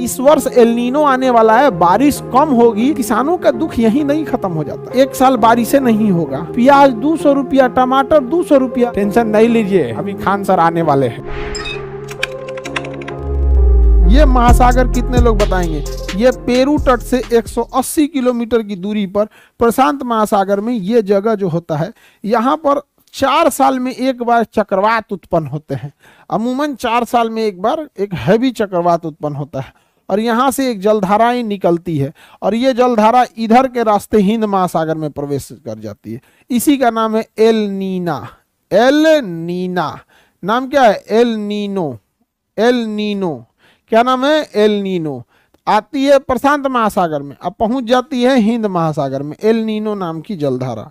इस वर्ष एलिनो आने वाला है बारिश कम होगी किसानों का दुख यही नहीं खत्म हो जाता एक साल बारिश नहीं होगा प्याज दो सौ रूपया टमाटर दो सौ रूपया टेंशन नहीं लीजिए अभी खान सर आने वाले हैं ये महासागर कितने लोग बताएंगे ये पेरू तट से 180 किलोमीटर की दूरी पर प्रशांत महासागर में ये जगह जो होता है यहाँ पर चार साल में एक बार चक्रवात उत्पन्न होते हैं अमूमन चार साल में एक बार एक हैवी चक्रवात उत्पन्न होता है और यहाँ से एक जलधाराएं निकलती है और ये जलधारा इधर के रास्ते हिंद महासागर में प्रवेश कर जाती है इसी का नाम है एल नीना एल नीना नाम क्या है एल नीनो एल नीनो क्या नाम है एल नीनो आती है प्रशांत महासागर में अब पहुंच जाती है हिंद महासागर में एल नीनो नाम की जलधारा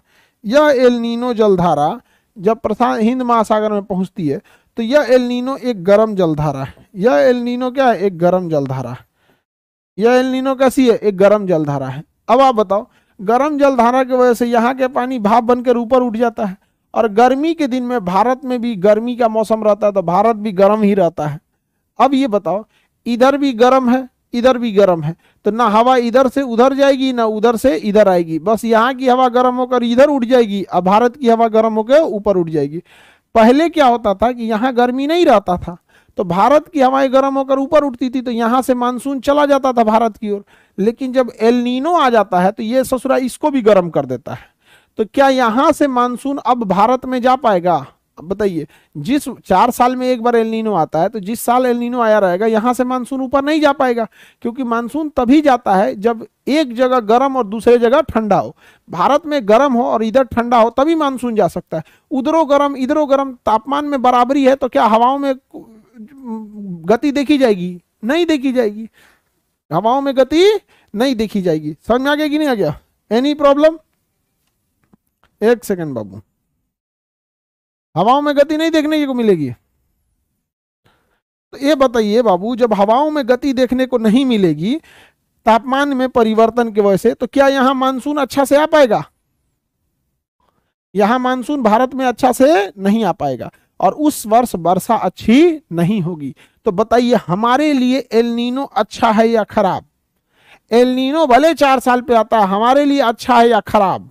यह एल नीनो जलधारा जब प्रशांत हिंद महासागर में पहुंचती है तो यह एल एक गर्म जलधारा है यह एल नीनो क्या है एक गर्म जलधारा है यह एल कैसी है एक गर्म जलधारा है अब आप बताओ गर्म जलधारा की वजह से यहाँ के पानी भाप बनकर ऊपर उठ जाता है और गर्मी के दिन में भारत में भी गर्मी का मौसम रहता है तो भारत भी गर्म ही रहता है अब ये बताओ इधर भी गर्म है इधर भी गर्म है तो ना हवा इधर से उधर जाएगी ना उधर से इधर आएगी बस यहाँ की हवा गर्म होकर इधर उठ जाएगी अब भारत की हवा गर्म होकर ऊपर उठ जाएगी पहले क्या होता था कि यहाँ गर्मी नहीं रहता था तो भारत की हवाएं गर्म होकर ऊपर उठती थी तो यहाँ से मानसून चला जाता था भारत की ओर लेकिन जब एलनीनो आ जाता है तो ये ससुरा इसको भी गर्म कर देता है तो क्या यहाँ से मानसून अब भारत में जा पाएगा बताइए जिस चार साल में एक बार एलनीनो आता है तो जिस साल एलनीनो आया रहेगा यहाँ से मानसून ऊपर नहीं जा पाएगा क्योंकि मानसून तभी जाता है जब एक जगह गर्म और दूसरे जगह ठंडा हो भारत में गर्म हो और इधर ठंडा हो तभी मानसून जा सकता है उधरों गर्म इधरों गर्म तापमान में बराबरी है तो क्या हवाओं में गति देखी जाएगी नहीं देखी जाएगी हवाओं में गति नहीं देखी जाएगी समझ में आ गया कि नहीं आ गया एनी प्रॉब्लम एक सेकेंड बाबू हवाओं में गति नहीं देखने को मिलेगी तो ये बताइए बाबू जब हवाओं में गति देखने को नहीं मिलेगी तापमान में परिवर्तन की वजह से तो क्या यहां मानसून अच्छा से आ पाएगा यहां मानसून भारत में अच्छा से नहीं आ पाएगा और उस वर्ष वर्षा अच्छी नहीं होगी तो बताइए हमारे लिए एलनीनो अच्छा है या खराब एलनीनो भले चार साल पे आता है हमारे लिए अच्छा है या खराब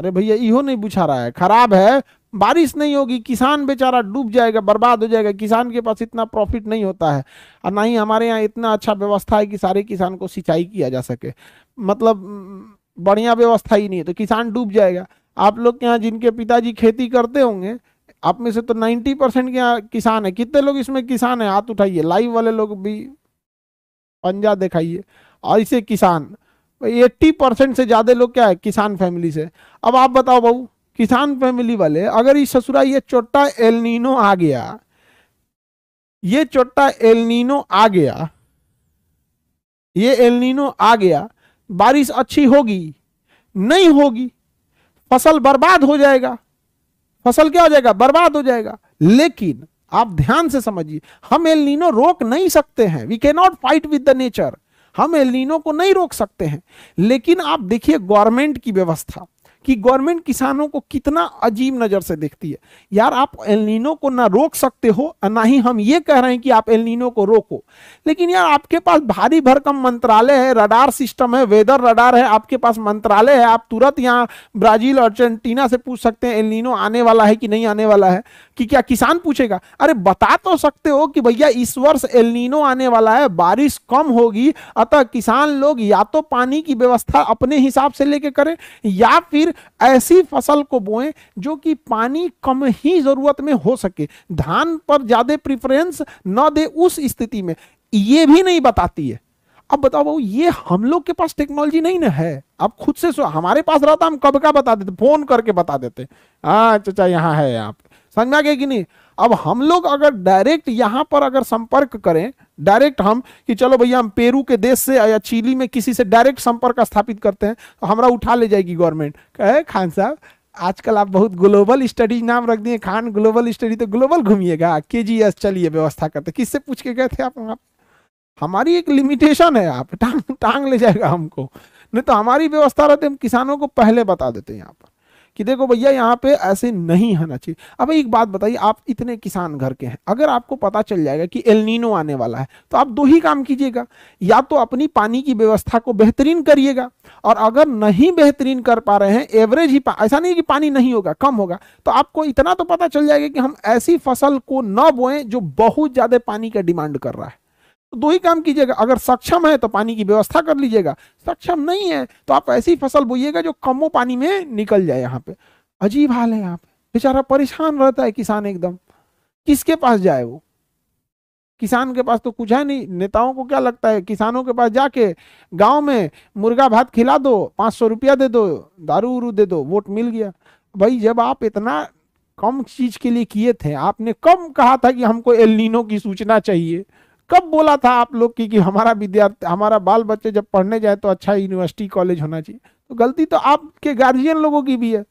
अरे भैया इो नहीं बुझा रहा है खराब है बारिश नहीं होगी किसान बेचारा डूब जाएगा बर्बाद हो जाएगा किसान के पास इतना प्रॉफिट नहीं होता है और ना ही हमारे यहाँ इतना अच्छा व्यवस्था है कि सारे किसान को सिंचाई किया जा सके मतलब बढ़िया व्यवस्था ही नहीं है तो किसान डूब जाएगा आप लोग के यहाँ जिनके पिताजी खेती करते होंगे आप में से तो नाइन्टी परसेंट के यहाँ किसान है कितने लोग इसमें किसान है हाथ उठाइए लाइव वाले लोग भी पंजा दिखाइए और ऐसे किसान एट्टी परसेंट से ज़्यादा लोग क्या है किसान फैमिली से अब आप बताओ बहू किसान फैमिली वाले अगर इस ससुरा ये चोटा एलनिनो आ गया ये चोटा एलनिनो आ गया ये एलनिनो आ गया बारिश अच्छी होगी नहीं होगी फसल बर्बाद हो जाएगा फसल क्या हो जाएगा बर्बाद हो जाएगा लेकिन आप ध्यान से समझिए हम एलनीनो रोक नहीं सकते हैं we can not fight with the nature हम एलिनो को नहीं रोक सकते हैं लेकिन आप देखिए गवर्नमेंट की व्यवस्था कि गवर्नमेंट किसानों को कितना अजीब नज़र से देखती है यार आप एलिनो को ना रोक सकते हो ना ही हम ये कह रहे हैं कि आप एलिनो को रोको लेकिन यार आपके पास भारी भरकम मंत्रालय है रडार सिस्टम है वेदर रडार है आपके पास मंत्रालय है आप तुरंत यहाँ ब्राज़ील अर्जेंटीना से पूछ सकते हैं एलिनो आने वाला है कि नहीं आने वाला है कि क्या किसान पूछेगा अरे बता तो सकते हो कि भैया इस वर्ष एलनीनो आने वाला है बारिश कम होगी अतः किसान लोग या तो पानी की व्यवस्था अपने हिसाब से लेके करें या फिर ऐसी फसल को बोएं जो कि पानी कम ही जरूरत में हो सके धान पर ज्यादा प्रिफरेंस न दे उस स्थिति में ये भी नहीं बताती है अब बताओ भाऊ ये हम लोग के पास टेक्नोलॉजी नहीं ना है अब खुद से हमारे पास रहता हम कब का बता देते फोन करके बता देते हाँ चाचा यहाँ है आप समझा गया कि नहीं अब हम लोग अगर डायरेक्ट यहाँ पर अगर संपर्क करें डायरेक्ट हम कि चलो भैया हम पेरू के देश से या चिली में किसी से डायरेक्ट संपर्क स्थापित करते हैं तो हमारा उठा ले जाएगी गवर्नमेंट कहे खान साहब आजकल आप बहुत ग्लोबल स्टडीज नाम रख दिए खान ग्लोबल स्टडी तो ग्लोबल घूमिएगा के जी एस चलिए व्यवस्था करते किससे पूछ के गए थे आप वहाँ हमारी एक लिमिटेशन है आप टांग टांग ले जाएगा हमको नहीं तो हमारी व्यवस्था रहती हम किसानों को पहले बता देते हैं यहाँ पर कि देखो भैया यहाँ पे ऐसे नहीं होना चाहिए अब एक बात बताइए आप इतने किसान घर के हैं अगर आपको पता चल जाएगा कि एलनिनो आने वाला है तो आप दो ही काम कीजिएगा या तो अपनी पानी की व्यवस्था को बेहतरीन करिएगा और अगर नहीं बेहतरीन कर पा रहे हैं एवरेज ही ऐसा नहीं कि पानी नहीं होगा कम होगा तो आपको इतना तो पता चल जाएगा कि हम ऐसी फसल को न बोएं जो बहुत ज़्यादा पानी का डिमांड कर रहा है तो दो ही काम कीजिएगा अगर सक्षम है तो पानी की व्यवस्था कर लीजिएगा सक्षम नहीं है तो आप ऐसी फसल बोइएगा जो कमो पानी में निकल जाए यहाँ पे अजीब हाल है यहाँ पे बेचारा परेशान रहता है किसान एकदम किसके पास जाए वो किसान के पास तो कुछ है नहीं नेताओं को क्या लगता है किसानों के पास जाके गांव में मुर्गा भात खिला दो पाँच सौ रुपया दे दो दारू उरू दे दो वोट मिल गया भाई जब आप इतना कम चीज के लिए किए थे आपने कम कहा था कि हमको एल की सूचना चाहिए कब बोला था आप लोग की कि हमारा विद्यार्थी हमारा बाल बच्चे जब पढ़ने जाए तो अच्छा यूनिवर्सिटी कॉलेज होना चाहिए तो गलती तो आपके गार्जियन लोगों की भी है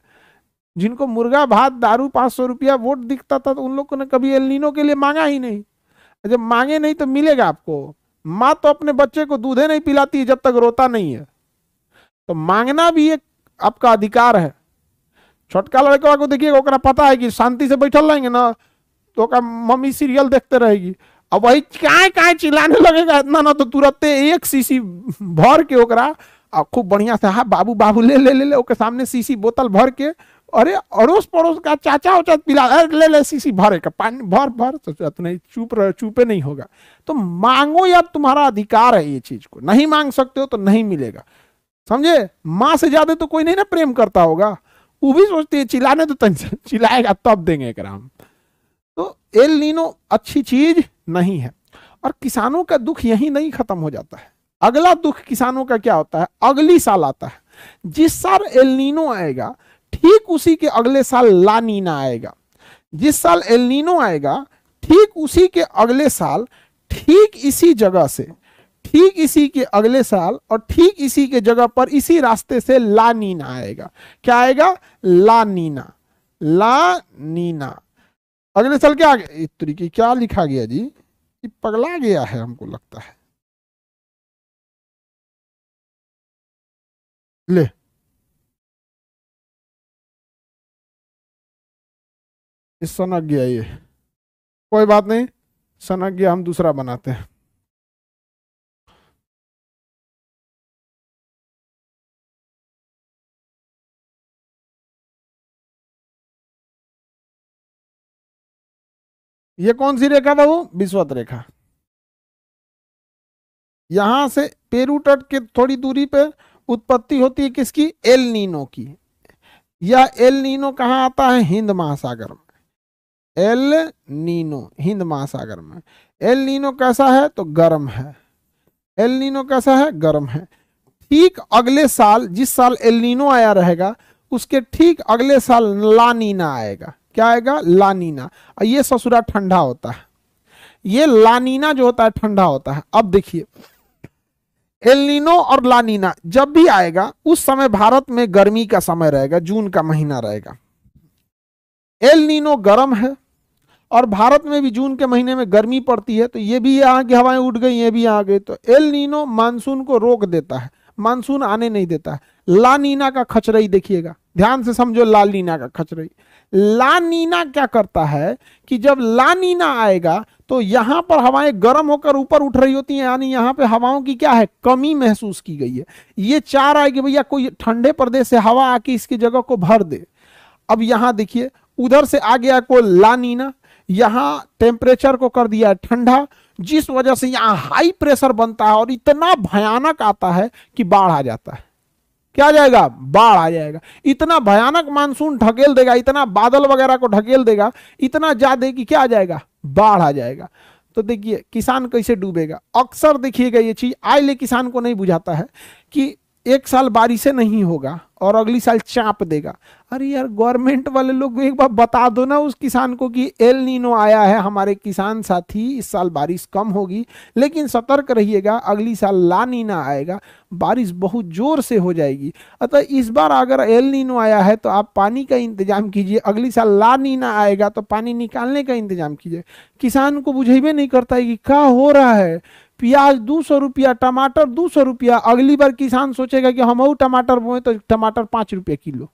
जिनको मुर्गा भात दारू पाँच सौ रुपया वोट दिखता था तो उन लोगों ने कभी एलिनो के लिए मांगा ही नहीं जब मांगे नहीं तो मिलेगा आपको माँ तो अपने बच्चे को दूधे नहीं पिलाती जब तक रोता नहीं है तो मांगना भी एक आपका अधिकार है छोटका लड़का को देखिए पता है कि शांति से बैठल रहेंगे ना तो मम्मी सीरियल देखते रहेगी अब वही काय काय चिल्लाने लगेगा इतना ना तो तुरंत एक सीसी भर के ओकरा और खूब बढ़िया से हाँ बाबू बाबू ले ले ले ले ओके सामने सीसी बोतल भर के अरे अड़ोस पड़ोस का चाचा चाहे पिला अरे ले ले सीसी भर का पानी भर भर तो, तो, तो नहीं चुप रह चुपे नहीं होगा तो मांगो या तुम्हारा अधिकार है ये चीज को नहीं मांग सकते हो तो नहीं मिलेगा समझे माँ से ज्यादा तो कोई नहीं ना प्रेम करता होगा वो भी सोचती है चिल्लाने तो चिल्लाएगा तब देंगे एक तो एल नीनो अच्छी चीज नहीं है और किसानों का दुख यही नहीं खत्म हो जाता है अगला दुख किसानों का क्या होता है अगली साल आता है जिस साल एलिनो आएगा ठीक उसी के अगले साल लानीना आएगा जिस साल एलिनो आएगा ठीक उसी के अगले साल ठीक इसी जगह से ठीक इसी के अगले साल और ठीक इसी के जगह पर इसी रास्ते से ला नीना आएगा क्या आएगा ला नीना ला नीना अगले साल क्या इस तरीके क्या लिखा गया जी कि पगला गया है हमको लगता है ले सनक गया ये कोई बात नहीं सनक गया हम दूसरा बनाते हैं ये कौन सी रेखा बाबू विश्वत रेखा यहां से पेरू तट के थोड़ी दूरी पर उत्पत्ति होती है किसकी एल नीनो की या एल नीनो कहाँ आता है हिंद महासागर में एल नीनो हिंद महासागर में एल नीनो कैसा है तो गर्म है एल नीनो कैसा है गर्म है ठीक अगले साल जिस साल एल नीनो आया रहेगा उसके ठीक अगले साल लानीना आएगा क्या आएगा लानीना और ये ससुरा ठंडा होता है ये लानीना जो होता है ठंडा होता है अब देखिए एलिनो और लानीना जब भी आएगा उस समय भारत में गर्मी का समय रहेगा जून का महीना रहेगा एल नीनो गर्म है और भारत में भी जून के महीने में गर्मी पड़ती है तो ये भी यहाँ की हवाएं उठ गई ये भी आ गई तो एल नीनो मानसून को रोक देता है मानसून आने नहीं देता है लानीना का खचरई देखिएगा ध्यान से समझो लालीना का खचरई लानीना क्या करता है कि जब लानीना आएगा तो यहाँ पर हवाएं गर्म होकर ऊपर उठ रही होती हैं यानी यहाँ पे हवाओं की क्या है कमी महसूस की गई है ये चार आएगी भैया कोई ठंडे प्रदेश से हवा आके इसकी जगह को भर दे अब यहाँ देखिए उधर से आ गया को लानीना यहाँ टेम्परेचर को कर दिया ठंडा जिस वजह से यहाँ हाई प्रेशर बनता है और इतना भयानक आता है कि बाढ़ आ जाता है क्या आ जाएगा बाढ़ आ जाएगा इतना भयानक मानसून ढकेल देगा इतना बादल वगैरह को ढकेल देगा इतना ज्यादा कि क्या आ जाएगा बाढ़ आ जाएगा तो देखिए किसान कैसे डूबेगा अक्सर देखिएगा ये चीज आय ले किसान को नहीं बुझाता है कि एक साल बारिशें नहीं होगा और अगली साल चाप देगा अरे यार गवर्नमेंट वाले लोग एक बार बता दो ना उस किसान को कि एल नीनो आया है हमारे किसान साथी इस साल बारिश कम होगी लेकिन सतर्क रहिएगा अगली साल ला नीना आएगा बारिश बहुत ज़ोर से हो जाएगी अतः इस बार अगर एल नीनो आया है तो आप पानी का इंतजाम कीजिए अगली साल ला नीना आएगा तो पानी निकालने का इंतजाम कीजिए किसान को बुझेबे नहीं करता है कि क्या हो रहा है प्याज दो सौ रुपया टमाटर दो सौ रुपया अगली बार किसान सोचेगा कि हम टमाटर बोए तो टमाटर पांच रुपये किलो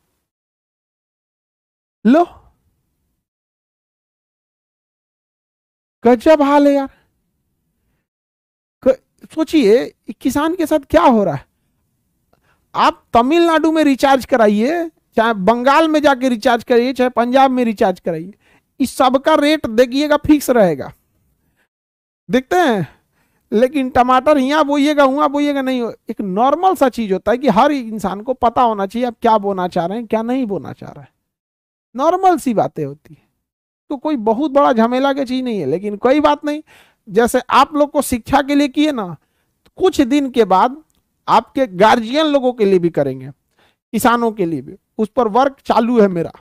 लो गजब हाल है यार सोचिए किसान के साथ क्या हो रहा है आप तमिलनाडु में रिचार्ज कराइए चाहे बंगाल में जाके रिचार्ज कराइए चाहे पंजाब में रिचार्ज कराइए इस सबका रेट देखिएगा फिक्स रहेगा देखते हैं लेकिन टमाटर यहाँ बोइएगा हुआ बोइएगा नहीं एक नॉर्मल सा चीज़ होता है कि हर इंसान को पता होना चाहिए आप क्या बोना चाह रहे हैं क्या नहीं बोना चाह रहे हैं नॉर्मल सी बातें होती है तो कोई बहुत बड़ा झमेला की चीज़ नहीं है लेकिन कोई बात नहीं जैसे आप लोग को शिक्षा के लिए किए ना तो कुछ दिन के बाद आपके गार्जियन लोगों के लिए भी करेंगे किसानों के लिए भी उस पर वर्क चालू है मेरा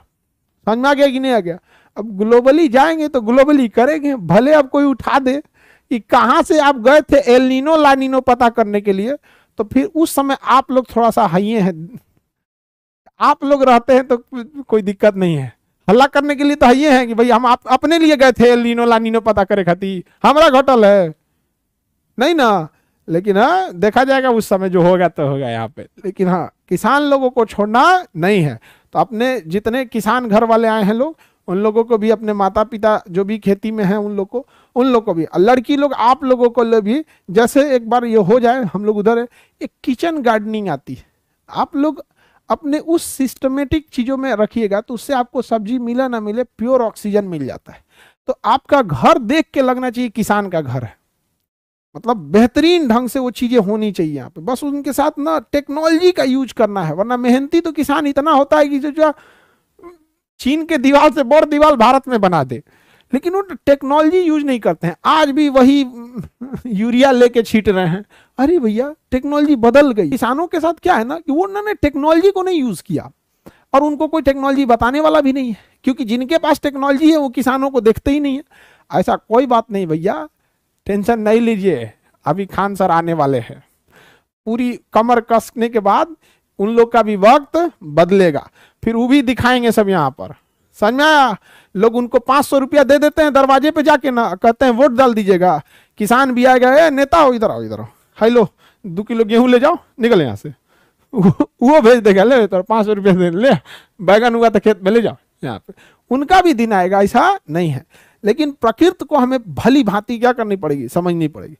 समझ में आ गया कि नहीं आ गया अब ग्लोबली जाएंगे तो ग्लोबली करेंगे भले अब कोई उठा दे कि कहाँ से आप गए थे एलिनो लानिनो पता करने के लिए तो फिर उस समय आप लोग थोड़ा सा हाइए हैं आप लोग रहते हैं तो कोई दिक्कत नहीं है हल्ला करने के लिए तो हाइये है कि भाई हम आप अपने लिए गए थे एलिनो लानिनो पता करे खाती हमारा घटल है नहीं ना लेकिन हाँ देखा जाएगा उस समय जो होगा तो होगा यहाँ पे लेकिन हाँ किसान लोगों को छोड़ना नहीं है तो अपने जितने किसान घर वाले आए हैं लोग उन लोगों को भी अपने माता पिता जो भी खेती में हैं उन लोग को उन लोग को भी लड़की लोग आप लोगों को लो भी जैसे एक बार ये हो जाए हम लोग उधर है एक किचन गार्डनिंग आती है आप लोग अपने उस सिस्टमेटिक चीज़ों में रखिएगा तो उससे आपको सब्जी मिले ना मिले प्योर ऑक्सीजन मिल जाता है तो आपका घर देख के लगना चाहिए किसान का घर है मतलब बेहतरीन ढंग से वो चीज़ें होनी चाहिए यहाँ पे बस उनके साथ ना टेक्नोलॉजी का यूज करना है वरना मेहनती तो किसान इतना होता है कि जो चीन के दीवार से बोर दीवार भारत में बना दे लेकिन वो टेक्नोलॉजी यूज नहीं करते हैं आज भी वही यूरिया लेके छीट रहे हैं अरे भैया टेक्नोलॉजी बदल गई किसानों के साथ क्या है ना कि वो उन्होंने टेक्नोलॉजी को नहीं यूज किया और उनको कोई टेक्नोलॉजी बताने वाला भी नहीं है क्योंकि जिनके पास टेक्नोलॉजी है वो किसानों को देखते ही नहीं है ऐसा कोई बात नहीं भैया टेंशन नहीं लीजिए अभी खान सर आने वाले हैं पूरी कमर कसने के बाद उन लोग का भी वक्त बदलेगा फिर वो भी दिखाएंगे सब यहाँ पर समझ में आया लोग उनको पाँच सौ रुपया दे देते हैं दरवाजे पे जाके ना कहते हैं वोट डाल दीजिएगा किसान भी आएगा ए नेता हो इधर आओ इधर आओ हेलो दो किलो गेहूँ ले जाओ निकल यहाँ से वो भेज देगा ले तो पाँच सौ रुपया दे ले बैगन हुआ तो खेत में ले जाओ यहाँ पे उनका भी दिन आएगा ऐसा नहीं है लेकिन प्रकृति को हमें भली भांति क्या करनी पड़ेगी समझनी पड़ेगी